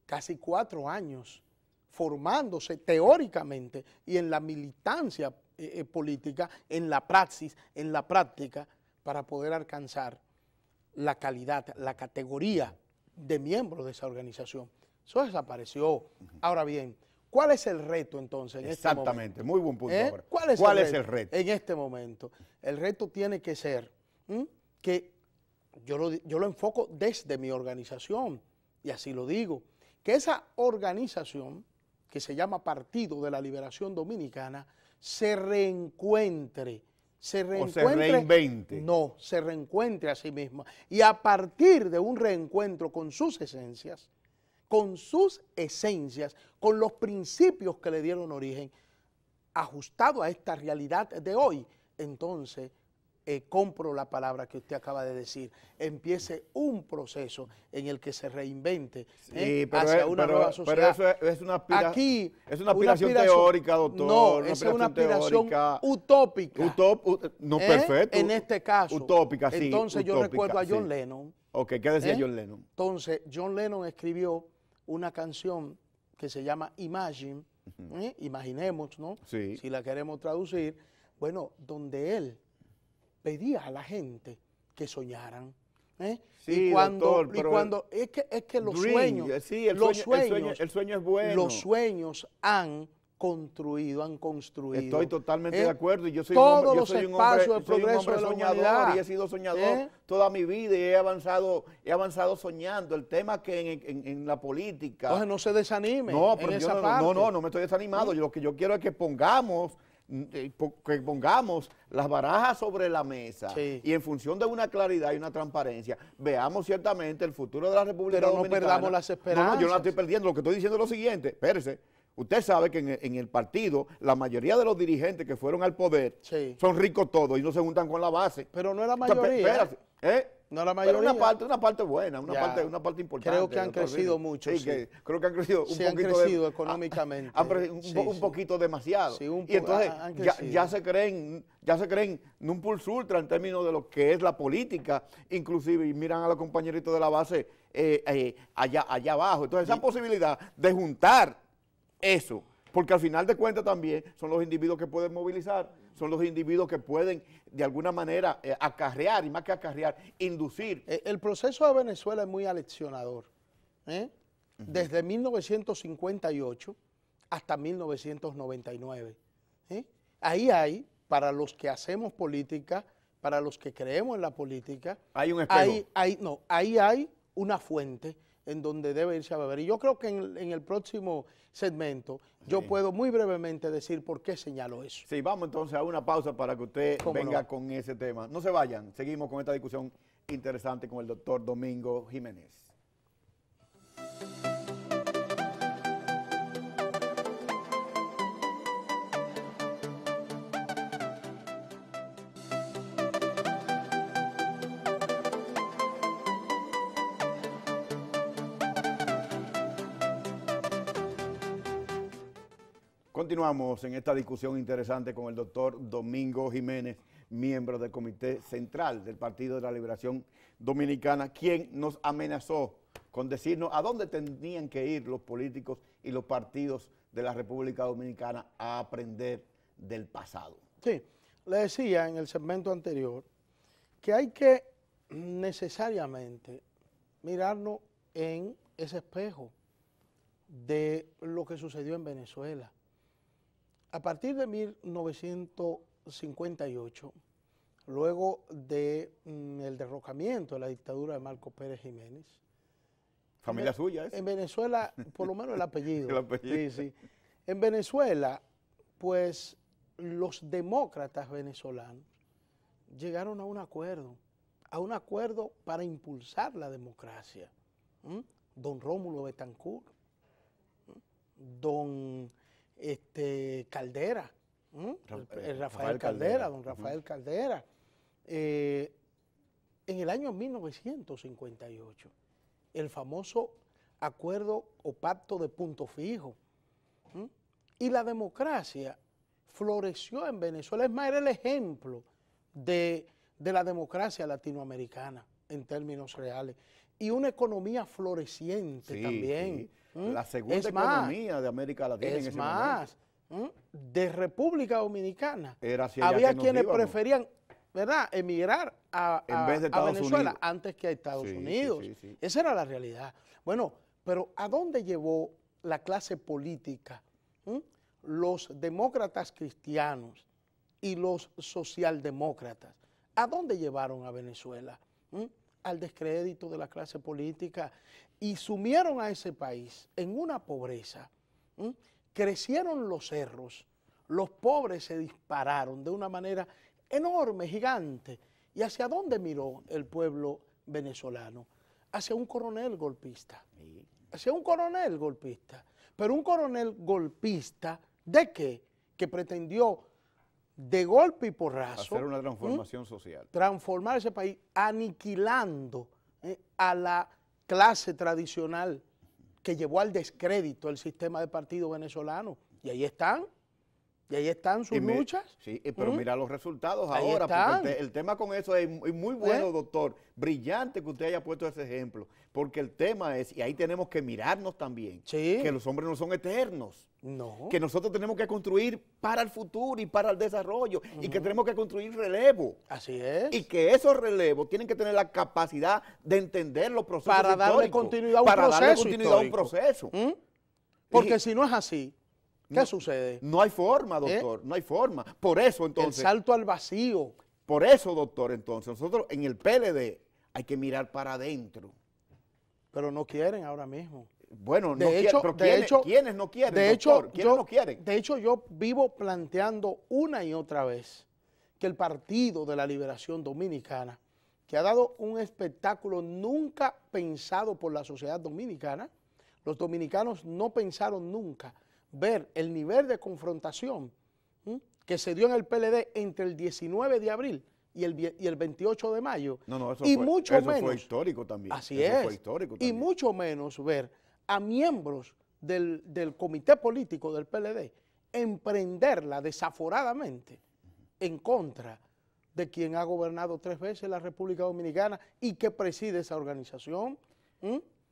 casi cuatro años formándose teóricamente y en la militancia eh, eh, política, en la praxis, en la práctica, para poder alcanzar la calidad, la categoría de miembro de esa organización. Eso desapareció. Ahora bien, ¿Cuál es el reto entonces en este Exactamente, muy buen punto. ¿Eh? ¿Cuál, es, el reto? En este momento, el reto tiene que ser que yo lo, yo lo enfoco desde mi organización, y así lo digo, que esa organización que se llama Partido de la Liberación Dominicana se reencuentre, se reencuentre. se reinvente. No, se reencuentre a sí misma. Y a partir de un reencuentro con sus esencias, con sus esencias, con los principios que le dieron origen, ajustado a esta realidad de hoy, entonces eh, compro la palabra que usted acaba de decir, empiece un proceso en el que se reinvente ¿eh? hacia una nueva sociedad. Pero eso es, una aspiración. es una aspiración, teórica, doctor. No, una es una aspiración utópica. no, ¿Eh? perfecto. En este caso. Utópica, sí. Entonces yo recuerdo a John Lennon. Ok, ¿qué decía John Lennon? Entonces, John Lennon escribió una canción que se llama Imagine, ¿eh? imaginemos, ¿no? Si la queremos traducir, bueno, donde él pedía a la gente que soñaran. ¿eh? Sí, y cuando, doctor, y cuando es que, es que los sueños, sí, los sueños, el sueño es bueno. Los sueños han construido, han construido. Estoy totalmente de acuerdo y yo soy un hombre, soñador y he sido soñador ¿eh? toda mi vida y he avanzado, he avanzado soñando. El tema que en, la política. no se desanime. No, no, no, me estoy desanimado. ¿Mm? lo que yo quiero es que pongamos mm, eh, que pongamos las barajas sobre la mesa y en función de una claridad y una transparencia, veamos ciertamente el futuro de la República Pero Dominicana. no perdamos las esperanzas. No, yo no la estoy perdiendo. Lo que estoy diciendo es lo siguiente, espérese, Usted sabe que en, el partido la mayoría de los dirigentes que fueron al poder son ricos todos y no se juntan con la base. Pero no es la mayoría. ¿eh? ¿eh? No es mayoría. Pero una parte, una parte buena, una, parte, importante. Creo que han crecido mucho. Sí, creo que han crecido un poquito. económicamente. un, poquito demasiado. y entonces ya, se creen, ya se creen en un pulso ultra en términos de lo que es la política, inclusive, y miran a los compañeritos de la base eh, allá, allá abajo. Entonces esa posibilidad de juntar eso. Porque al final de cuentas también son los individuos que pueden movilizar, son los individuos que pueden de alguna manera eh, acarrear, y más que acarrear, inducir. Eh, el proceso de Venezuela es muy aleccionador. ¿eh? Desde 1958 hasta 1999. Ahí hay, para los que hacemos política, para los que creemos en la política, hay un espejo. no, ahí hay una fuente en donde debe irse a beber. Y yo creo que en, el próximo segmento yo puedo muy brevemente decir por qué señalo eso. Sí, vamos entonces a una pausa para que usted venga con ese tema. No se vayan, seguimos con esta discusión interesante con el doctor Domingo Jiménez. Continuamos en esta discusión interesante con el doctor Domingo Jiménez, miembro del Comité Central del Partido de la Liberación Dominicana, quien nos amenazó con decirnos a dónde tenían que ir los políticos y los partidos de la República Dominicana a aprender del pasado. Sí, le decía en el segmento anterior que hay que necesariamente mirarnos en ese espejo de lo que sucedió en Venezuela a partir de 1958, luego del de, mm, derrocamiento de la dictadura de Marco Pérez Jiménez. Familia suya, En Venezuela, por lo menos el apellido. Sí, sí. En Venezuela, pues los demócratas venezolanos llegaron a un acuerdo, a un acuerdo para impulsar la democracia. Don Rómulo Betancourt, don este, Caldera, Rafael, Caldera, don Rafael Caldera, eh, en el año 1958, el famoso acuerdo o pacto de punto fijo. Y la democracia floreció en Venezuela, es más, era el ejemplo de, de la democracia latinoamericana en términos reales y una economía floreciente también. ¿Mm? La segunda economía de América Latina es más, ¿Mm? De República Dominicana. Había quienes preferían, ¿verdad?, emigrar a, Venezuela antes que a Estados Unidos. Esa era la realidad. Bueno, pero ¿a dónde llevó la clase política? ¿Mm? Los demócratas cristianos y los socialdemócratas. ¿A dónde llevaron a Venezuela? al descrédito de la clase política y sumieron a ese país en una pobreza. Crecieron los cerros, los pobres se dispararon de una manera enorme, gigante. ¿Y hacia dónde miró el pueblo venezolano? Hacia un coronel golpista. Hacia un coronel golpista. Pero un coronel golpista de qué? Que pretendió de golpe y porrazo. Hacer una transformación social. Transformar ese país aniquilando ¿eh? a la clase tradicional que llevó al descrédito el sistema de partido venezolano. Y ahí están, y ahí están sus luchas. Sí, pero mira los resultados ahora. Porque el, tema con eso es muy pues. bueno, doctor. Brillante que usted haya puesto ese ejemplo. Porque el tema es, y ahí tenemos que mirarnos también, que los hombres no son eternos. No. Que nosotros tenemos que construir para el futuro y para el desarrollo. Y que tenemos que construir relevo. Así es. Y que esos relevos tienen que tener la capacidad de entender los procesos. Para darle continuidad a un proceso. Para darle continuidad a un proceso. ¿Mm? Porque si no es así, ¿Qué sucede? No hay forma, ¿Eh? doctor, no hay forma. Por eso entonces... El salto al vacío. Por eso, doctor, entonces, nosotros en el PLD hay que mirar para adentro. Pero no quieren ahora mismo. Bueno, no hecho, quieren, no quieren, de Hecho, no quieren? De hecho, yo vivo planteando una y otra vez que el Partido de la Liberación Dominicana, que ha dado un espectáculo nunca pensado por la sociedad dominicana, los dominicanos no pensaron nunca ver el nivel de confrontación que se dio en el PLD entre el 19 de abril y el, y el 28 de mayo. No, no, eso, y mucho menos, fue histórico también. Así Fue histórico también. Y mucho menos ver a miembros del, comité político del PLD emprenderla desaforadamente en contra de quien ha gobernado tres veces la República Dominicana y que preside esa organización.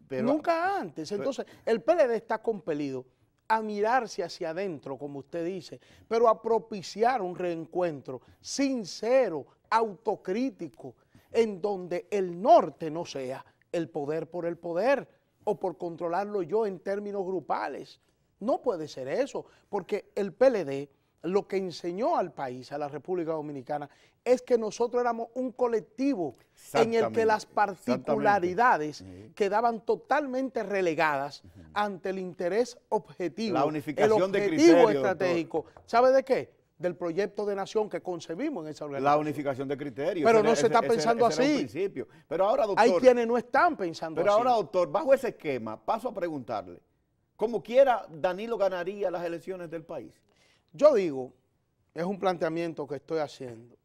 Nunca antes. Entonces, el PLD está compelido a mirarse hacia adentro, como usted dice, pero a propiciar un reencuentro sincero, autocrítico, en donde el norte no sea el poder por el poder o por controlarlo yo en términos grupales. No puede ser eso, porque el PLD lo que enseñó al país, a la República Dominicana, es que nosotros éramos un colectivo en el que las particularidades quedaban totalmente relegadas ante el interés objetivo, unificación el objetivo estratégico. ¿Sabe de qué? del proyecto de nación que concebimos en esa organización. La unificación de criterios. Pero no se está pensando así. Principio. Pero ahora, doctor, Hay quienes no están pensando así. Pero ahora, doctor, bajo ese esquema, paso a preguntarle, como quiera, Danilo ganaría las elecciones del país. Yo digo, es un planteamiento que estoy haciendo,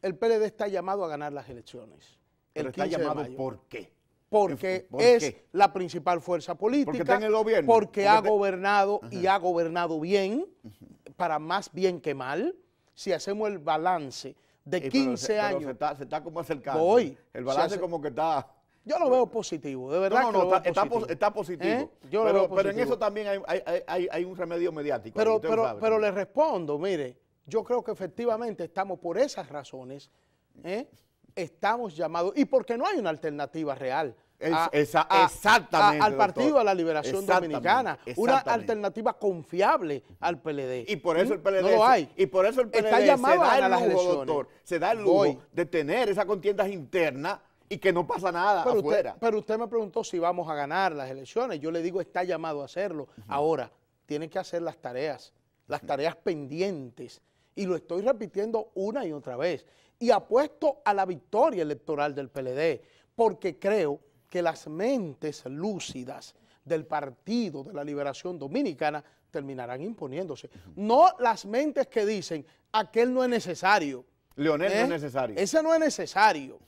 el PLD está llamado a ganar las elecciones. está llamado por qué. Porque es la principal fuerza política. Porque está en el gobierno. Porque, ha gobernado y ha gobernado bien, para más bien que mal. Si hacemos el balance de 15 años. se, está, como acercando. Hoy. El balance como que está. Yo lo veo positivo, de verdad. No, no, que está, positivo. ¿Eh? pero, en eso también hay, un remedio mediático. Pero, pero, le respondo, mire, yo creo que efectivamente estamos por esas razones, ¿eh? estamos llamados, y porque no hay una alternativa real. exactamente. al Partido de la Liberación Dominicana. Una alternativa confiable al PLD. Y por eso el ¿Mm? PLD. No hay. Y por eso el PLD Está se da el doctor. Se da el lujo de tener esas contiendas internas y que no pasa nada pero afuera. pero usted me preguntó si vamos a ganar las elecciones. Yo le digo, está llamado a hacerlo. Ahora, tiene que hacer las tareas, las tareas pendientes. Y lo estoy repitiendo una y otra vez. Y apuesto a la victoria electoral del PLD, porque creo que las mentes lúcidas del Partido de la Liberación Dominicana terminarán imponiéndose. No las mentes que dicen, aquel no es necesario. Leonel no es ¿Eh? necesario. Ese no es necesario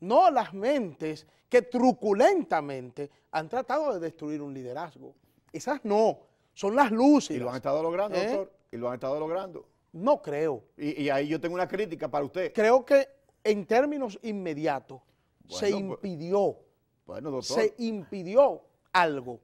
no las mentes que truculentamente han tratado de destruir un liderazgo. Esas no, son las luces. Y lo han estado logrando, ¿Eh? doctor. Y lo han estado logrando. No creo. Y, ahí yo tengo una crítica para usted. Creo que en términos inmediatos se pues, impidió. Bueno, doctor. Se impidió algo.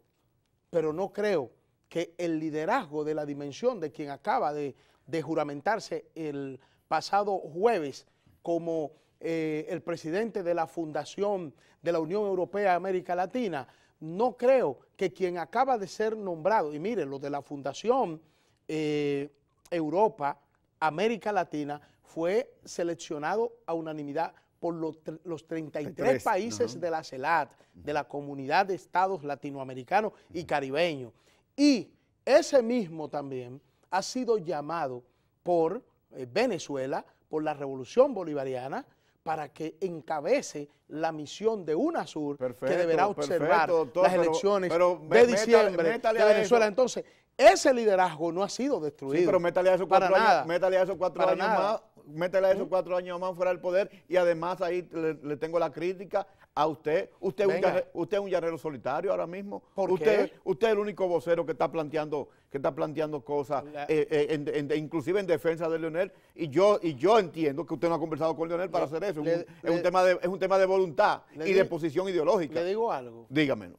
Pero no creo que el liderazgo de la dimensión de quien acaba de juramentarse el pasado jueves como eh, el presidente de la Fundación de la Unión Europea América Latina, no creo que quien acaba de ser nombrado, y mire, lo de la Fundación eh, Europa, América Latina, fue seleccionado a unanimidad por los, 33 países de la CELAT, de la Comunidad de Estados Latinoamericanos y Caribeños. Y ese mismo también ha sido llamado por eh, Venezuela, por la Revolución Bolivariana, para que encabece la misión de UNASUR que deberá observar las elecciones de diciembre de Venezuela. Entonces, ese liderazgo no ha sido destruido. Sí, pero métale a esos cuatro años, métale esos cuatro años más, esos ¿Mm? cuatro años más fuera del poder y además ahí le tengo la crítica a usted. Usted, es un, llanero, usted un solitario ahora mismo. ¿Por usted, usted es el único vocero que está planteando, que está planteando cosas, eh, eh, inclusive en defensa de Leonel. Y yo, y yo entiendo que usted no ha conversado con Leonel para hacer eso. es, un, tema de, es un tema de voluntad y de posición ideológica. Le digo algo. Dígamelo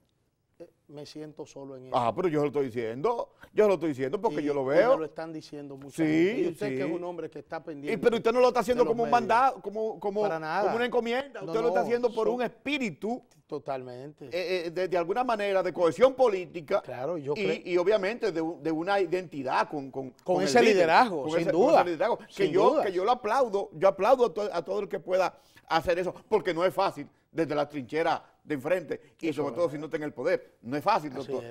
me siento solo en ah, eso. Ah, pero yo lo estoy diciendo, yo lo estoy diciendo porque yo lo veo. lo están diciendo mucho. y usted que es un hombre que está pendiente. pero usted no lo está haciendo como un mandado, como, como, una encomienda. usted lo está haciendo por un espíritu Totalmente. Eh, eh, de, alguna manera, de cohesión política. Claro, yo Y, obviamente de, una identidad con, con, ese, liderazgo, sin duda. que, yo, que yo lo aplaudo, yo aplaudo a, todo el que pueda hacer eso, porque no es fácil desde la trinchera de enfrente y sobre todo si no tiene el poder. No es fácil, doctor.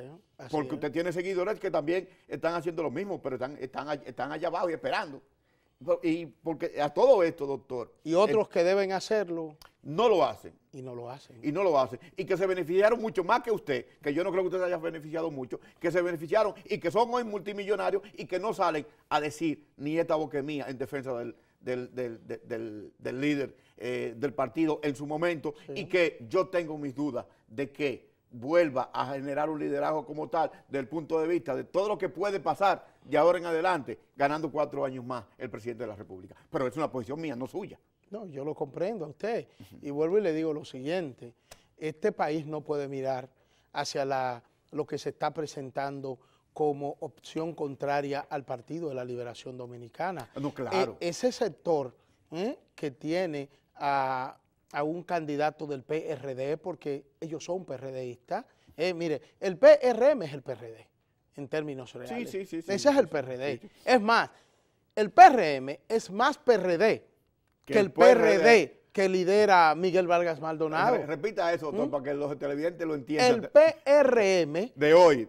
porque usted tiene seguidores que también están haciendo lo mismo, pero están, están, están allá abajo y esperando. Y porque a todo esto, doctor. Y otros que deben hacerlo. No lo hacen. Y no lo hacen. Y no lo hacen. Y que se beneficiaron mucho más que usted, que yo no creo que usted se haya beneficiado mucho, que se beneficiaron y que son hoy multimillonarios y que no salen a decir ni esta boca mía en defensa del, líder eh, del partido en su momento. Y que yo tengo mis dudas de que vuelva a generar un liderazgo como tal, del punto de vista de todo lo que puede pasar y ahora en adelante, ganando cuatro años más el presidente de la República. Pero es una posición mía, no suya. No, yo lo comprendo a usted. Y vuelvo y le digo lo siguiente, este país no puede mirar hacia lo que se está presentando como opción contraria al Partido de la Liberación Dominicana. No, claro. E, ese sector ¿eh? que tiene a, un candidato del PRD, porque ellos son PRDistas, ¿eh? mire, el PRM es el PRD en términos reales. Sí, sí, sí. Ese es el PRD. Es más, el PRM es más PRD que, el PRD, que lidera Miguel Vargas Maldonado. Repita eso, ¿Mm? para que los televidentes lo entiendan. El PRM de hoy,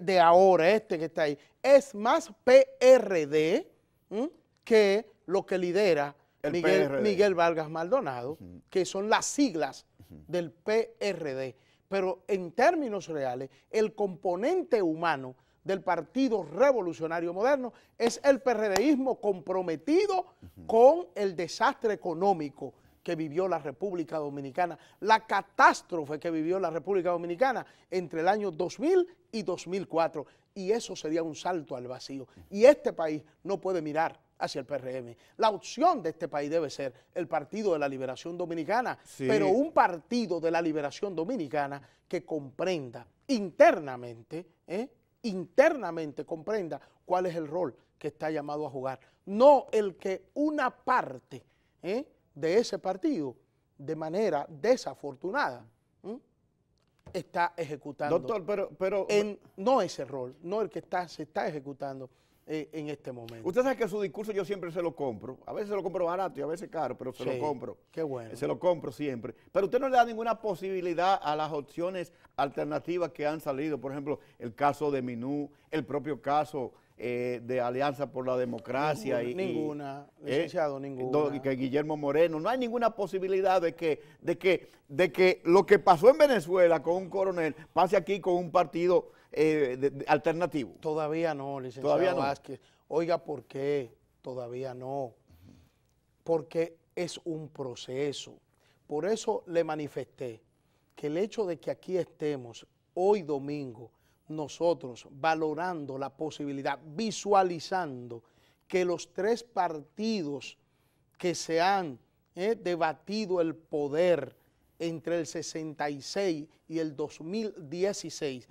De, ahora, este que está ahí, es más PRD ¿mm? que lo que lidera Miguel, Miguel Vargas Maldonado, que son las siglas del PRD pero en términos reales, el componente humano del Partido Revolucionario Moderno es el PRDismo comprometido con el desastre económico que vivió la República Dominicana, la catástrofe que vivió la República Dominicana entre el año 2000 y 2004. Y eso sería un salto al vacío. Y este país no puede mirar hacia el PRM. La opción de este país debe ser el Partido de la Liberación Dominicana, pero un partido de la Liberación Dominicana que comprenda internamente, ¿eh? internamente comprenda cuál es el rol que está llamado a jugar. No el que una parte ¿eh? de ese partido, de manera desafortunada, está ejecutando. Doctor, pero... pero no ese rol, no el que está, se está ejecutando eh, en este momento. Usted sabe que su discurso yo siempre se lo compro. A veces se lo compro barato y a veces caro, pero se lo compro. Qué bueno. Se lo compro siempre. Pero usted no le da ninguna posibilidad a las opciones alternativas que han salido. Por ejemplo, el caso de Minú, el propio caso eh, de Alianza por la Democracia. Eh, ninguna, y, ninguna licenciado, ninguna. que Guillermo Moreno. No hay ninguna posibilidad de que, de, que, de que lo que pasó en Venezuela con un coronel pase aquí con un partido eh, alternativo. Todavía no, licenciado todavía Vázquez. Oiga, ¿por qué? Todavía no. Porque es un proceso. Por eso le manifesté que el hecho de que aquí estemos hoy domingo, nosotros valorando la posibilidad, visualizando que los tres partidos que se han eh, debatido el poder entre el 66 y el 2016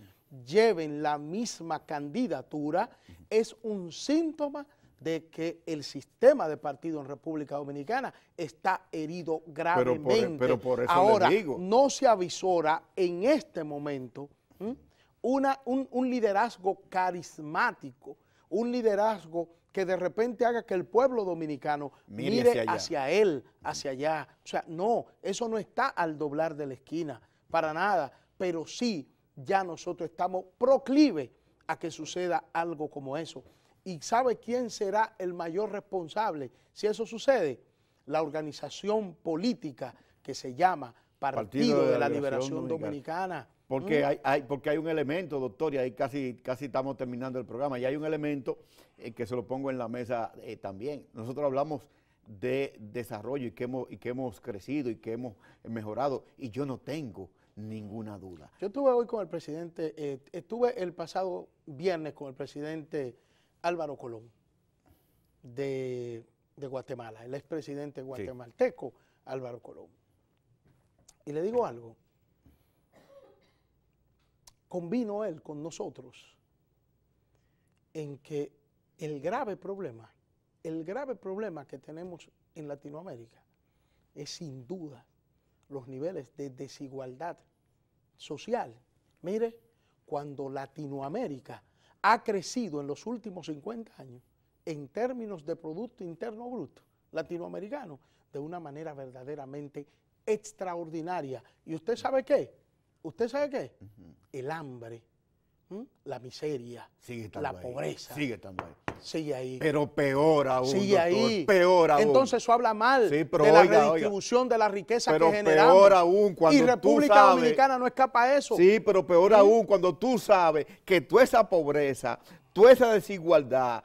lleven la misma candidatura es un síntoma de que el sistema de partido en República Dominicana está herido gravemente. Pero por, e-, Ahora, no se avisora en este momento Una, un, liderazgo carismático, un liderazgo que de repente haga que el pueblo dominicano mire, hacia, él, hacia allá. O sea, no, eso no está al doblar de la esquina, para nada, pero sí ya nosotros estamos proclive a que suceda algo como eso. ¿Y sabe quién será el mayor responsable si eso sucede? La organización política que se llama Partido, de, la Liberación, Dominicana. Porque, mm. hay, porque hay un elemento, doctor, y ahí casi, casi estamos terminando el programa, y hay un elemento eh, que se lo pongo en la mesa eh, también. Nosotros hablamos de desarrollo y que, y que hemos crecido y que hemos mejorado, y yo no tengo ninguna duda. Yo estuve hoy con el presidente, eh, estuve el pasado viernes con el presidente Álvaro Colón de, Guatemala, el expresidente guatemalteco Álvaro Colón. Y le digo algo, convino él con nosotros en que el grave problema, el grave problema que tenemos en Latinoamérica es sin duda los niveles de desigualdad social. Mire, cuando Latinoamérica ha crecido en los últimos 50 años en términos de Producto Interno Bruto latinoamericano de una manera verdaderamente extraordinaria. ¿Y usted sabe qué? ¿Usted sabe qué? El hambre, la miseria, la pobreza. Sigue estando ahí. Pero peor aún. ahí. Peor aún. Entonces eso habla mal de la redistribución de la riqueza que generamos. aún cuando y República Dominicana no escapa a eso. Sí, pero peor ¿Mm? aún cuando tú sabes que toda esa pobreza, toda esa desigualdad,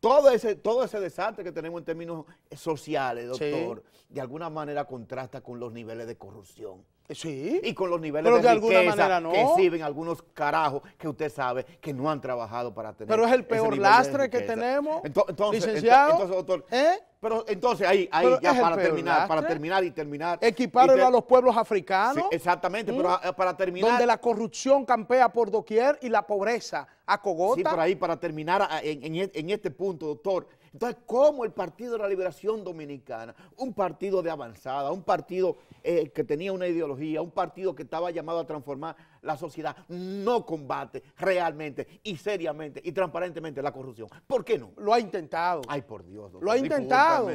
todo ese, todo ese desastre que tenemos en términos sociales, doctor, de alguna manera contrasta con los niveles de corrupción. Sí. Y con los niveles de, riqueza que exhiben algunos carajos que usted sabe que no han trabajado para tener. Pero es el peor lastre que tenemos. Entonces, licenciado. doctor, ¿Eh? Pero entonces ahí, ahí ya para terminar, para terminar y terminar. Equipárelo a los pueblos africanos. exactamente, pero para terminar. Donde la corrupción campea por doquier y la pobreza acogota. Sí, por ahí para terminar e, en este punto, doctor. Entonces, ¿cómo el Partido de la Liberación Dominicana, un partido de avanzada, un partido eh, que tenía una ideología, un partido que estaba llamado a transformar la sociedad, no combate realmente y seriamente y transparentemente la corrupción? ¿Por qué no? Lo ha intentado. Ay, por Dios, doctor. Lo ha intentado.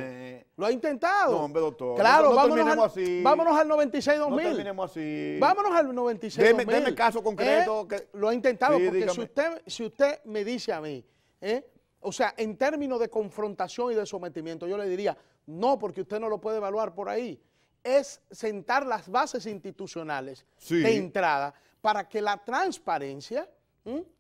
Lo ha intentado. No, hombre, doctor. Claro, no, vámonos, al, así. vámonos al 96-2000. No terminemos así. Vámonos al 96-2000. Deme, caso concreto. ¿Eh? Lo ha intentado, porque si usted, si usted me dice a mí, ¿eh? o sea, en términos de confrontación y de sometimiento, yo le diría, no, porque usted no lo puede evaluar por ahí. Es sentar las bases institucionales de entrada para que la transparencia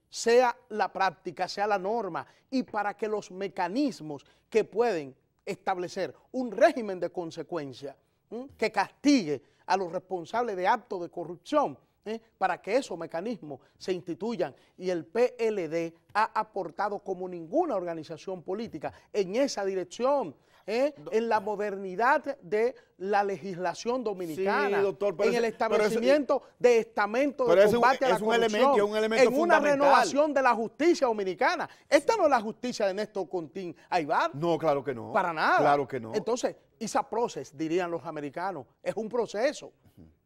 sea la práctica, sea la norma y para que los mecanismos que pueden establecer un régimen de consecuencia que castigue a los responsables de actos de corrupción ¿eh? para que esos mecanismos se instituyan. Y el PLD ha aportado como ninguna organización política en esa dirección. ¿eh? en la modernidad de la legislación dominicana, en el establecimiento de estamentos de combate a la corrupción, elemento, un elemento en una renovación de la justicia dominicana. Esta no es la justicia de Néstor Contín Aybar. No, claro que no. Para nada. Claro que no. Entonces, esa process, dirían los americanos, es un proceso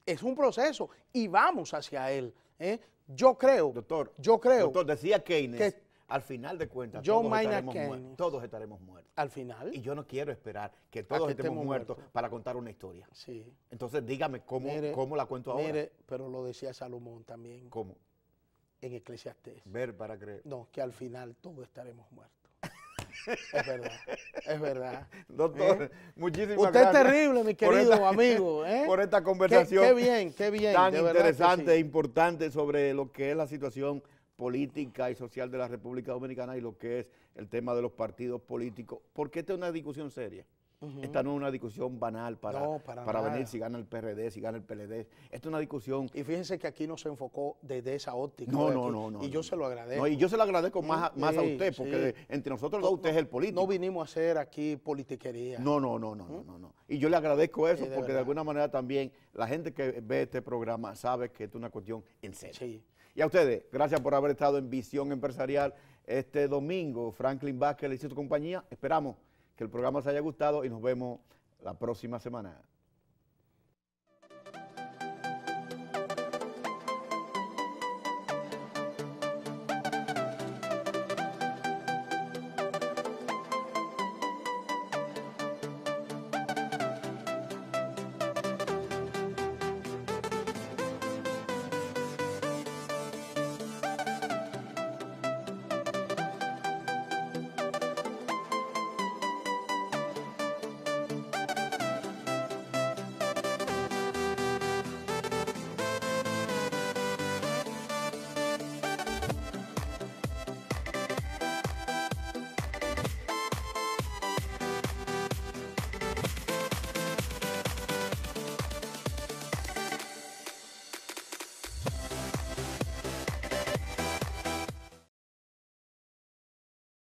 es un proceso y vamos hacia él. ¿eh? Yo creo, doctor, yo creo. Doctor, decía Keynes, que al final de cuentas todos estaremos, todos estaremos, muertos, Al final. Y yo no quiero esperar que todos estemos muertos, para contar una historia. Sí. Entonces dígame cómo, la cuento ahora. pero lo decía Salomón también. ¿Cómo? En Eclesiastes. Ver para creer. No, que al final todos estaremos muertos es verdad, es verdad. Doctor, ¿Eh? muchísimas gracias. Usted es terrible, mi querido amigo. ¿eh? Por esta conversación. Qué, bien, qué bien. Tan interesante e importante sobre lo que es la situación política y social de la República Dominicana y lo que es el tema de los partidos políticos. Porque esta es una discusión seria. Esta no es una discusión banal para, para, venir si gana el PRD, si gana el PLD. Esta es una discusión. Y fíjense que aquí no se enfocó desde esa óptica. No, no, no, Y yo se lo agradezco. y yo se lo agradezco más, más a usted, porque entre nosotros dos, usted es el político. No vinimos a hacer aquí politiquería. No, no, no, no, no, no, Y yo le agradezco eso, porque de alguna manera también la gente que ve este programa sabe que es una cuestión en serio. Sí. Y a ustedes, gracias por haber estado en Visión Empresarial este domingo. Franklin Vázquez, hizo su compañía. Esperamos el programa se haya gustado y nos vemos la próxima semana.